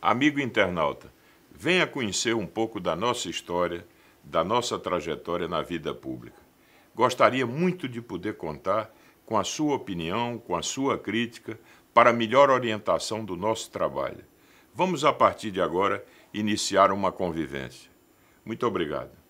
Amigo internauta, venha conhecer um pouco da nossa história, da nossa trajetória na vida pública. Gostaria muito de poder contar com a sua opinião, com a sua crítica, para melhor orientação do nosso trabalho. Vamos, a partir de agora, iniciar uma convivência. Muito obrigado.